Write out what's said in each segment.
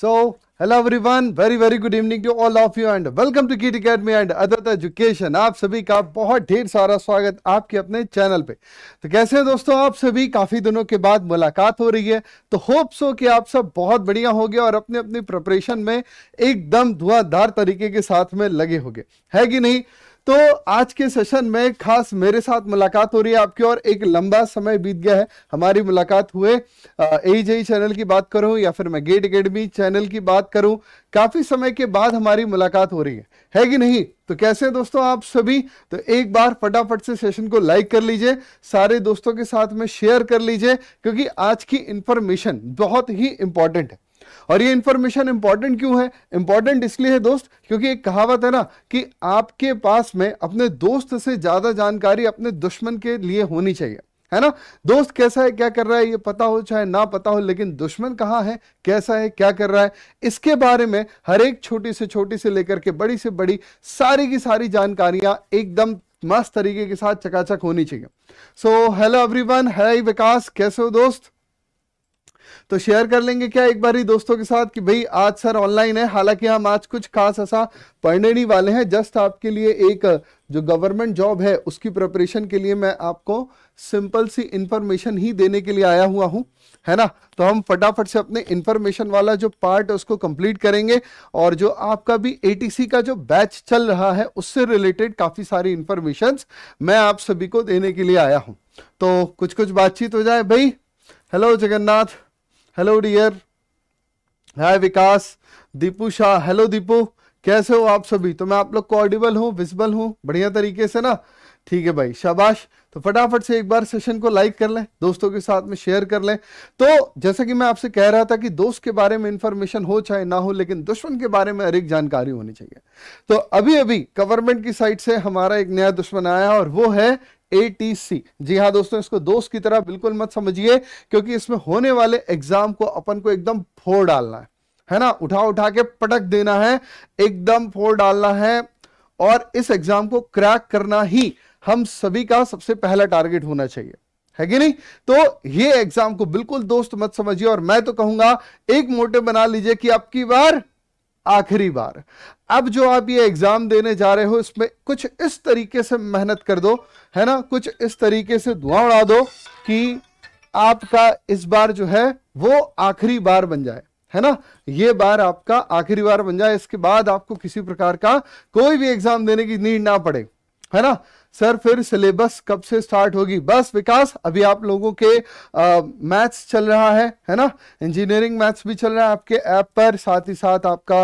So, hello everyone, very very good evening to all of you and welcome to Kit Academy and Adult Education. आप सभी का बहुत ढेर सारा स्वागत आपके अपने चैनल पे तो कैसे हैं दोस्तों आप सभी काफ़ी दिनों के बाद मुलाकात हो रही है तो होप सो कि आप सब बहुत बढ़िया होंगे और अपने अपनी प्रिपरेशन में एकदम धुआंधार तरीके के साथ में लगे होंगे है कि नहीं तो आज के सेशन में खास मेरे साथ मुलाकात हो रही है आपकी और एक लंबा समय बीत गया है हमारी मुलाकात हुए एज चैनल की बात करूं या फिर मैं गेट अकेडमी चैनल की बात करूं काफी समय के बाद हमारी मुलाकात हो रही है है कि नहीं तो कैसे हैं दोस्तों आप सभी तो एक बार फटाफट से सेशन को लाइक कर लीजिए सारे दोस्तों के साथ में शेयर कर लीजिए क्योंकि आज की इंफॉर्मेशन बहुत ही इंपॉर्टेंट है और ये इंफॉर्मेशन इंपॉर्टेंट क्यों है इंपॉर्टेंट इसलिए है दोस्त क्योंकि एक कहावत है ना कि आपके पास में अपने दोस्त से ज्यादा जानकारी अपने दुश्मन के लिए होनी चाहिए है ना दोस्त कैसा है क्या कर रहा है ये पता हो चाहे ना पता हो लेकिन दुश्मन कहाँ है कैसा है क्या कर रहा है इसके बारे में हर एक छोटी से छोटी से लेकर के बड़ी से बड़ी सारी की सारी जानकारियां एकदम मस्त तरीके के साथ चकाचक होनी चाहिए सो हेलो एवरीवन है विकास कैसे हो दोस्त तो शेयर कर लेंगे क्या एक बार ही दोस्तों के साथ कि भाई आज सर ऑनलाइन है हालांकि हम आज कुछ खास ऐसा पढ़ने नहीं वाले हैं जस्ट आपके लिए एक जो गवर्नमेंट जॉब है उसकी प्रिपरेशन के लिए मैं आपको सिंपल सी इंफॉर्मेशन ही देने के लिए आया हुआ हूं है ना तो हम फटाफट से अपने इंफॉर्मेशन वाला जो पार्ट उसको कंप्लीट करेंगे और जो आपका भी एटीसी का जो बैच चल रहा है उससे रिलेटेड काफ़ी सारी इंफॉर्मेशन मैं आप सभी को देने के लिए आया हूँ तो कुछ कुछ बातचीत हो जाए भाई hello Jagannath hello dear hi Vikas Deepu Shah hello Deepu कैसे हो आप सभी तो मैं आप लोग को ऑडिबल हूँ विजिबल हूँ बढ़िया तरीके से ना ठीक है भाई शाबाश तो फटाफट से एक बार सेशन को लाइक कर लें दोस्तों के साथ में शेयर कर लें तो जैसा कि मैं आपसे कह रहा था कि दोस्त के बारे में इंफॉर्मेशन हो चाहे ना हो लेकिन दुश्मन के बारे में अधिक जानकारी होनी चाहिए तो अभी अभी गवर्नमेंट की साइड से हमारा एक नया दुश्मन आया और वो है एटीसी जी हाँ दोस्तों इसको दोस्त की तरह बिल्कुल मत समझिए क्योंकि इसमें होने वाले एग्जाम को अपन को एकदम फोड़ डालना है है ना उठा उठा के पटक देना है एकदम फोड़ डालना है और इस एग्जाम को क्रैक करना ही हम सभी का सबसे पहला टारगेट होना चाहिए है कि नहीं तो ये एग्जाम को बिल्कुल दोस्त मत समझिए और मैं तो कहूंगा एक मोटिव बना लीजिए कि आपकी बार आखिरी बार अब जो आप ये एग्ज़ाम देने जा रहे हो इसमें कुछ इस तरीके से मेहनत कर दो है ना कुछ इस तरीके से धुआं उड़ा दो कि आपका इस बार जो है वो आखिरी बार बन जाए है ना ये बार आपका आखिरी बार बन जाए इसके बाद आपको किसी प्रकार का कोई भी एग्ज़ाम देने की नीड ना पड़े है ना सर फिर सिलेबस कब से स्टार्ट होगी बस विकास अभी आप लोगों के मैथ्स चल रहा है है ना इंजीनियरिंग मैथ्स भी चल रहा है आपके ऐप पर साथ ही साथ आपका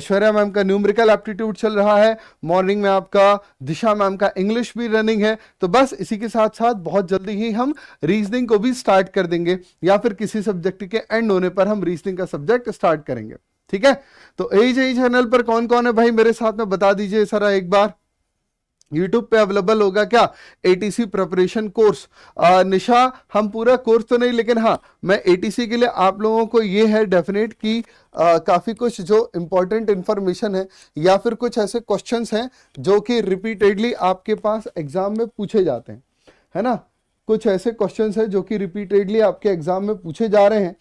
ऐश्वर्या मैम का न्यूमेरिकल एप्टीट्यूड चल रहा है मॉर्निंग में आपका दिशा मैम का इंग्लिश भी रनिंग है तो बस इसी के साथ साथ बहुत जल्दी ही हम रीजनिंग को भी स्टार्ट कर देंगे या फिर किसी सब्जेक्ट के एंड होने पर हम रीजनिंग का सब्जेक्ट स्टार्ट करेंगे ठीक है तो यही चैनल पर कौन कौन है भाई मेरे साथ में बता दीजिए सरा एक बार यूट्यूब पे अवेलेबल होगा क्या एटीसी प्रिपरेशन कोर्स निशा हम पूरा कोर्स तो नहीं लेकिन हाँ मैं सी के लिए आप लोगों को ये है डेफिनेट कि काफ़ी कुछ जो इम्पोर्टेंट इन्फॉर्मेशन है या फिर कुछ ऐसे क्वेश्चंस हैं जो कि रिपीटेडली आपके पास एग्जाम में पूछे जाते हैं है ना कुछ ऐसे क्वेश्चन हैं जो कि रिपीटेडली आपके एग्जाम में पूछे जा रहे हैं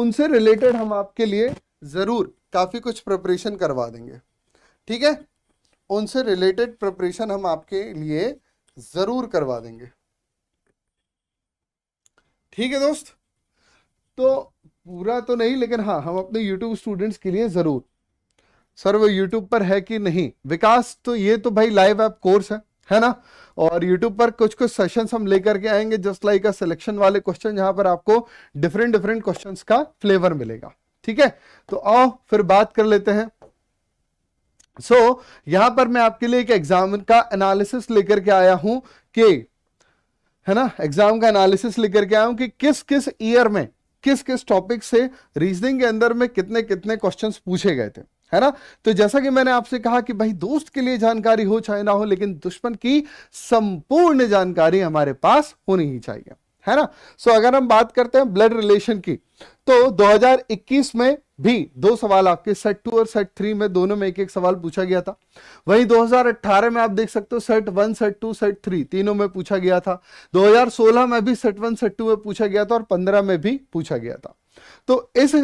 उनसे रिलेटेड हम आपके लिए ज़रूर काफ़ी कुछ प्रिपरेशन करवा देंगे ठीक है उनसे रिलेटेड प्रिपरेशन हम आपके लिए ज़रूर करवा देंगे ठीक है दोस्त तो पूरा तो नहीं लेकिन हाँ हम अपने यूट्यूब स्टूडेंट्स के लिए ज़रूर सर वो यूट्यूब पर है कि नहीं विकास तो ये तो भाई लाइव ऐप कोर्स है है ना और YouTube पर कुछ कुछ सेशंस हम लेकर के आएंगे जस्ट लाइक अ सिलेक्शन वाले क्वेश्चन जहां पर आपको डिफरेंट डिफरेंट क्वेश्चंस का फ्लेवर मिलेगा ठीक है तो आओ फिर बात कर लेते हैं सो so, यहां पर मैं आपके लिए एक एग्जाम का एनालिसिस लेकर के आया हूं कि है ना एग्जाम का एनालिसिस लेकर के आया हूं कि किस किस ईयर में किस किस टॉपिक से रीजनिंग के अंदर में कितने कितने क्वेश्चंस पूछे गए थे है ना तो जैसा कि मैंने आपसे कहा कि भाई दोस्त के लिए जानकारी हो चाहे ना हो लेकिन दुश्मन की संपूर्ण जानकारी हमारे पास होनी ही चाहिए है ना सो so, अगर हम बात करते हैं ब्लड रिलेशन की तो 2021 में भी दो सवाल आपके सेट टू और सेट थ्री में दोनों में एक एक सवाल पूछा गया था वहीं 2018 में आप देख सकते हो set one set two set three तीनों में पूछा गया था 2016 में भी सेट वन सेट टू में पूछा गया था और 15 में भी पूछा गया था तो इस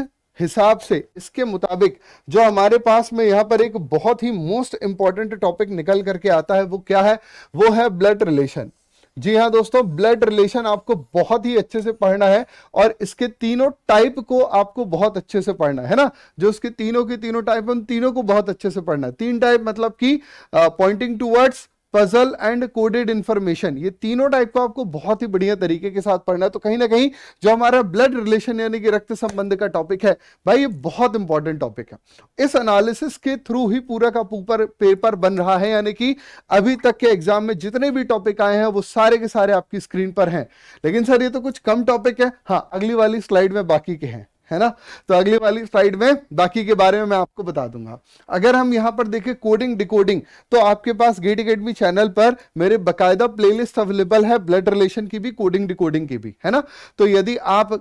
हिसाब से इसके मुताबिक जो हमारे पास में यहां पर एक बहुत ही मोस्ट इंपॉर्टेंट टॉपिक निकल करके आता है वो क्या है वो है ब्लड रिलेशन जी हाँ दोस्तों ब्लड रिलेशन आपको बहुत ही अच्छे से पढ़ना है और इसके तीनों टाइप को आपको बहुत अच्छे से पढ़ना है ना जो इसके तीनों के तीनों टाइप उन तीनों को बहुत अच्छे से पढ़ना है तीन टाइप मतलब कि pointing to words puzzle and coded information ये तीनों टाइप को आपको बहुत ही बढ़िया तरीके के साथ पढ़ना है तो कहीं ना कहीं जो हमारा ब्लड रिलेशन यानी कि रक्त संबंध का टॉपिक है भाई ये बहुत इंपॉर्टेंट टॉपिक है इस एनालिसिस के थ्रू ही पूरा का पूपर पेपर बन रहा है यानी कि अभी तक के एग्जाम में जितने भी टॉपिक आए हैं वो सारे के सारे आपकी स्क्रीन पर हैं लेकिन सर ये तो कुछ कम टॉपिक है हाँ अगली वाली स्लाइड में बाकी के हैं है ना तो अगली वाली स्लाइड में बाकी के बारे में मैं आपको बता दूंगा अगर हम यहाँ पर देखें कोडिंग डिकोडिंग तो आपके पास गेट अकेडमी चैनल पर मेरे बकायदा प्लेलिस्ट अवेलेबल है ब्लड रिलेशन की भी कोडिंग डिकोडिंग की भी है ना तो यदि आप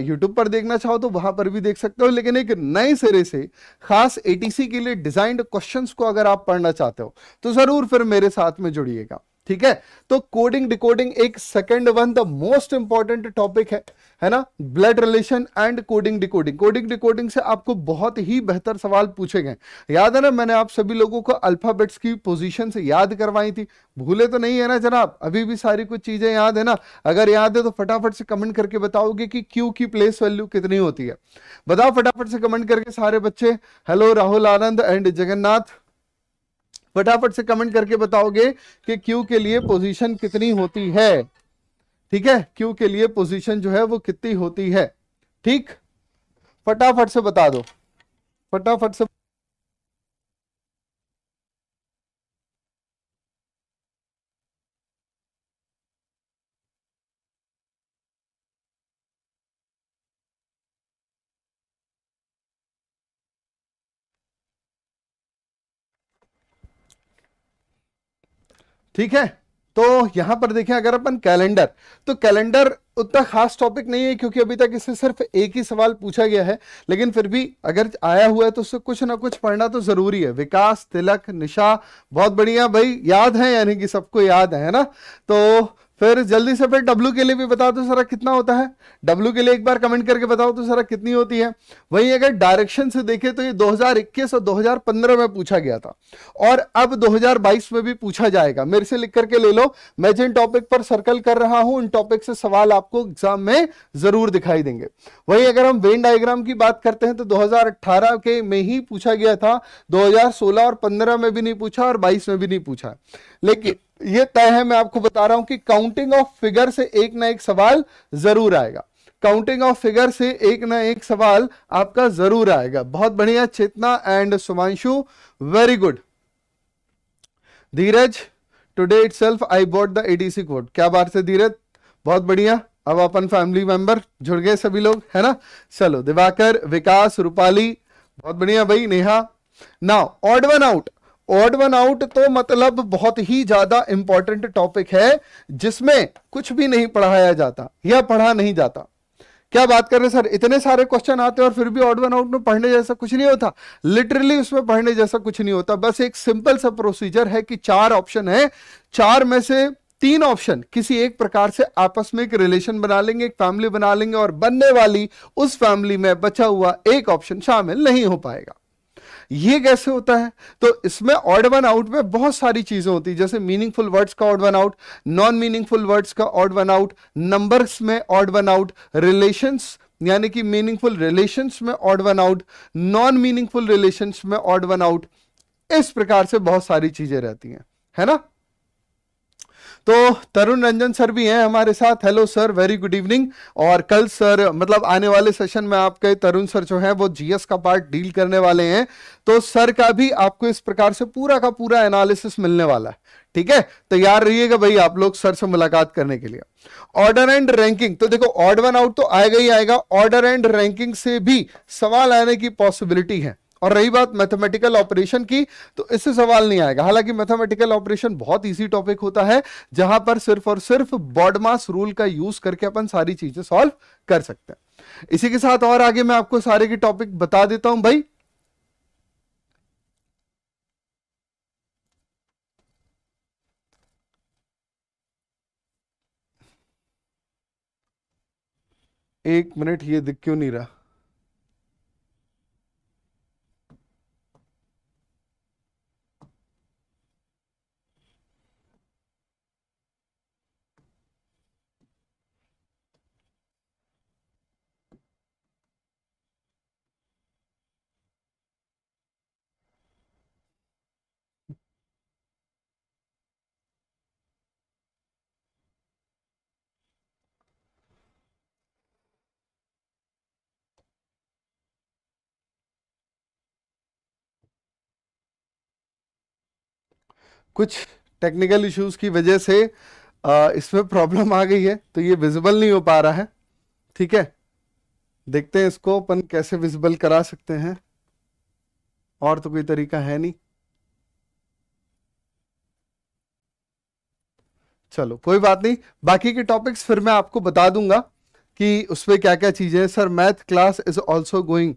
यूट्यूब पर देखना चाहो तो वहां पर भी देख सकते हो लेकिन एक नए सिरे से खास ए के लिए डिजाइंड क्वेश्चन को अगर आप पढ़ना चाहते हो तो जरूर फिर मेरे साथ में जुड़िएगा ठीक है तो कोडिंग डिकोडिंग एक second one the most important topic है है ना blood relation and coding decoding coding decoding से आपको बहुत ही बेहतर सवाल पूछे गए याद है ना मैंने आप सभी लोगों को अल्फाबेट्स की पोजीशन से याद करवाई थी भूले तो नहीं है ना जनाब अभी भी सारी कुछ चीजें याद है ना अगर याद है तो फटाफट से कमेंट करके बताओगे कि क्यू की प्लेस वैल्यू कितनी होती है बताओ फटाफट से कमेंट करके सारे बच्चे हेलो राहुल आनंद एंड जगन्नाथ फटाफट से कमेंट करके बताओगे कि क्यू के लिए पोजीशन कितनी होती है ठीक है क्यू के लिए पोजीशन जो है वो कितनी होती है ठीक फटाफट से बता दो फटाफट से ठीक है तो यहां पर देखें अगर अपन कैलेंडर तो कैलेंडर उतना खास टॉपिक नहीं है क्योंकि अभी तक इससे सिर्फ एक ही सवाल पूछा गया है लेकिन फिर भी अगर आया हुआ है तो उससे कुछ ना कुछ पढ़ना तो जरूरी है विकास तिलक निशा बहुत बढ़िया भाई याद है यानी कि सबको याद है ना तो फिर जल्दी से फिर W के लिए भी बता दो तो सारा कितना होता है W के लिए एक बार कमेंट करके बताओ तो सारा कितनी होती है वहीं अगर डायरेक्शन से देखें तो ये 2021 और 2015 में पूछा गया था और अब 2022 में भी पूछा जाएगा मेरे से लिख करके ले लो मैं जिन टॉपिक पर सर्कल कर रहा हूं उन टॉपिक से सवाल आपको एग्जाम में जरूर दिखाई देंगे वहीं अगर हम वेन डायग्राम की बात करते हैं तो 2018 के में ही पूछा गया था 2016 और 15 में भी नहीं पूछा और 22 में भी नहीं पूछा लेकिन ये तय है मैं आपको बता रहा हूं कि काउंटिंग ऑफ फिगर से एक ना एक सवाल जरूर आएगा काउंटिंग ऑफ फिगर से एक ना एक सवाल आपका जरूर आएगा बहुत बढ़िया Chetna and Sumanshu very good Dheeraj today itself I bought the ADC code क्या बात है धीरज बहुत बढ़िया अब अपन फैमिली मेंबर जुड़ गए सभी लोग है ना चलो दिवाकर विकास रूपाली बहुत बढ़िया भाई Neha now odd one out odd one out तो मतलब बहुत ही ज्यादा इंपॉर्टेंट टॉपिक है जिसमें कुछ भी नहीं पढ़ाया जाता या पढ़ा नहीं जाता क्या बात कर रहे हैं सर इतने सारे क्वेश्चन आते हैं और फिर भी ऑड वन आउट में पढ़ने जैसा कुछ नहीं होता लिटरली उसमें पढ़ने जैसा कुछ नहीं होता बस एक सिंपल सा प्रोसीजर है कि चार ऑप्शन है चार में से तीन ऑप्शन किसी एक प्रकार से आपस में एक रिलेशन बना लेंगे एक फैमिली बना लेंगे और बनने वाली उस फैमिली में बचा हुआ एक ऑप्शन शामिल नहीं हो पाएगा ये कैसे होता है तो इसमें ऑड वन आउट में बहुत सारी चीजें होती है जैसे मीनिंगफुल वर्ड्स का odd one out non meaningful words का ऑड वन आउट नंबर्स में ऑड वन आउट रिलेशंस यानी कि मीनिंगफुल रिलेशंस में odd one out non meaningful relations में ऑड वन आउट इस प्रकार से बहुत सारी चीजें रहती हैं है ना तो तरुण रंजन सर भी हैं हमारे साथ hello sir very good evening और कल सर मतलब आने वाले सेशन में आपके तरुण सर जो हैं वो जीएस का पार्ट डील करने वाले हैं तो सर का भी आपको इस प्रकार से पूरा का पूरा एनालिसिस मिलने वाला है ठीक है तैयार तो रहिएगा भाई आप लोग सर से मुलाकात करने के लिए ऑर्डर एंड रैंकिंग तो देखो ऑर्ड वन आउट तो आएगा ही आएगा ऑर्डर एंड रैंकिंग से भी सवाल आने की पॉसिबिलिटी है और रही बात मैथमेटिकल ऑपरेशन की तो इससे सवाल नहीं आएगा हालांकि मैथमेटिकल ऑपरेशन बहुत ईजी टॉपिक होता है जहां पर सिर्फ और सिर्फ बॉडमास रूल का यूज करके अपन सारी चीजें सॉल्व कर सकते हैं इसी के साथ और आगे मैं आपको सारे के टॉपिक बता देता हूं भाई एक मिनट ये दिख क्यों नहीं रहा कुछ टेक्निकल इश्यूज की वजह से इसमें प्रॉब्लम आ गई है तो ये विजिबल नहीं हो पा रहा है ठीक है देखते हैं इसको अपन कैसे विजिबल करा सकते हैं और तो कोई तरीका है नहीं चलो कोई बात नहीं बाकी के टॉपिक्स फिर मैं आपको बता दूंगा कि उसमें क्या क्या चीजें हैं sir math class is also going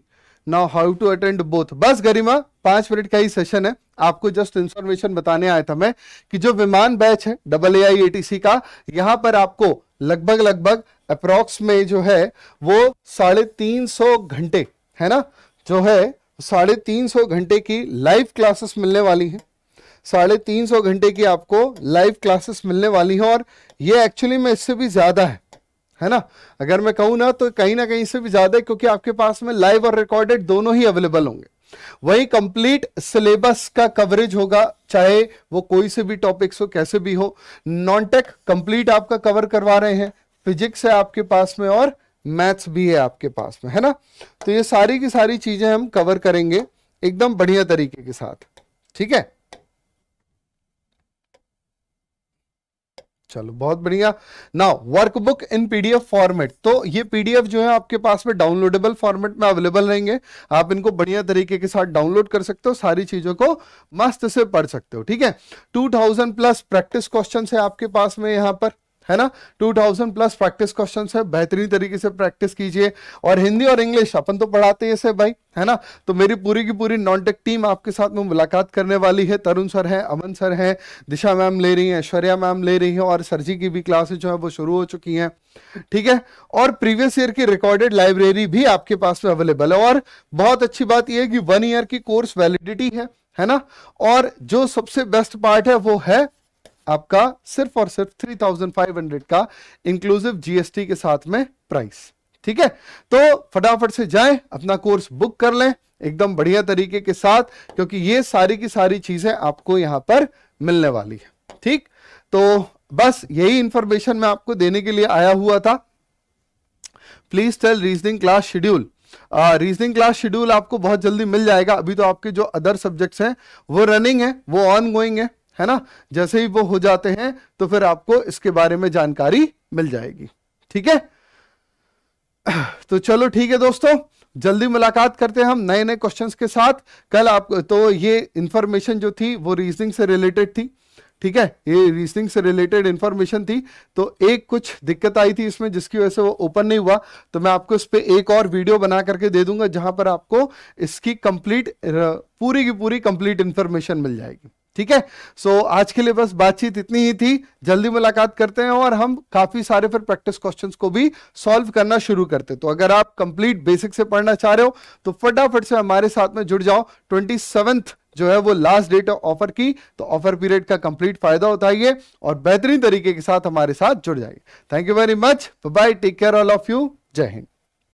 now how to attend both बस गरिमा पांच मिनट का ही सेशन है आपको जस्ट इंफॉर्मेशन बताने आया था मैं कि जो विमान बैच है double A I A T C का यहाँ पर आपको लगभग लगभग अप्रोक्स में जो है वो साढ़े तीन सौ घंटे है ना जो है साढ़े तीन सौ घंटे की लाइव क्लासेस मिलने वाली है साढ़े तीन सौ घंटे की आपको लाइव क्लासेस मिलने वाली है और ये एक्चुअली में इससे भी ज़्यादा है है ना अगर मैं कहूं ना तो कहीं ना कहीं से भी ज़्यादा क्योंकि आपके पास में लाइव और रिकॉर्डेड दोनों ही अवेलेबल होंगे वही कंप्लीट सिलेबस का कवरेज होगा चाहे वो कोई से भी टॉपिक्स हो कैसे भी हो नॉन टेक कंप्लीट आपका कवर करवा रहे हैं फिजिक्स है आपके पास में और मैथ्स भी है आपके पास में है ना तो ये सारी की सारी चीज़ें हम कवर करेंगे एकदम बढ़िया तरीके के साथ ठीक है चलो बहुत बढ़िया now workbook in PDF format तो ये पीडीएफ जो है आपके पास में डाउनलोडेबल फॉर्मेट में अवेलेबल रहेंगे आप इनको बढ़िया तरीके के साथ डाउनलोड कर सकते हो सारी चीजों को मस्त से पढ़ सकते हो ठीक है 2000 प्लस प्रैक्टिस क्वेश्चन है आपके पास में यहाँ पर है ना 2000 प्लस प्रैक्टिस क्वेश्चन है बेहतरीन तरीके से प्रैक्टिस कीजिए और हिंदी और इंग्लिश अपन तो पढ़ाते हैं से भाई है ना तो मेरी पूरी की पूरी नॉन टेक टीम आपके साथ में मुलाकात करने वाली है तरुण सर हैं अमन सर हैं दिशा मैम ले रही हैं ऐश्वर्या मैम ले रही हैं और सर जी की भी क्लासेज जो है वो शुरू हो चुकी हैं ठीक है और प्रीवियस ईयर की रिकॉर्डेड लाइब्रेरी भी आपके पास में अवेलेबल है और बहुत अच्छी बात यह है कि वन ईयर की कोर्स वैलिडिटी है है ना और जो सबसे बेस्ट पार्ट है वो है आपका सिर्फ और सिर्फ 3500 का इंक्लूसिव जीएसटी के साथ में प्राइस ठीक है तो फटाफट से जाएं अपना कोर्स बुक कर लें एकदम बढ़िया तरीके के साथ क्योंकि ये सारी की सारी चीजें आपको यहां पर मिलने वाली है ठीक तो बस यही इंफॉर्मेशन मैं आपको देने के लिए आया हुआ था please tell reasoning class schedule reasoning class schedule आपको बहुत जल्दी मिल जाएगा अभी तो आपके जो अदर सब्जेक्ट्स हैं वो रनिंग है वो ऑन गोइंग है है ना जैसे ही वो हो जाते हैं तो फिर आपको इसके बारे में जानकारी मिल जाएगी ठीक है तो चलो ठीक है दोस्तों जल्दी मुलाकात करते हैं हम नए नए क्वेश्चंस के साथ कल आप तो ये इंफॉर्मेशन जो थी वो रीजनिंग से रिलेटेड थी ठीक है ये रीजनिंग से रिलेटेड इंफॉर्मेशन थी तो एक कुछ दिक्कत आई थी इसमें जिसकी वजह से वो ओपन नहीं हुआ तो मैं आपको इस पर एक और वीडियो बना करके दे दूंगा जहां पर आपको इसकी कंप्लीट पूरी की पूरी कंप्लीट इंफॉर्मेशन मिल जाएगी ठीक है सो so, आज के लिए बस बातचीत इतनी ही थी जल्दी मुलाकात करते हैं और हम काफी सारे फिर प्रैक्टिस क्वेश्चंस को भी सॉल्व करना शुरू करते तो अगर आप कंप्लीट बेसिक से पढ़ना चाह रहे हो तो फटाफट से हमारे साथ में जुड़ जाओ ट्वेंटी जो है वो लास्ट डेट ऑफर की तो ऑफर पीरियड का कंप्लीट फायदा उठाइए और बेहतरीन तरीके के साथ हमारे साथ जुड़ जाइए thank you very much bye take care all of you जय हिंद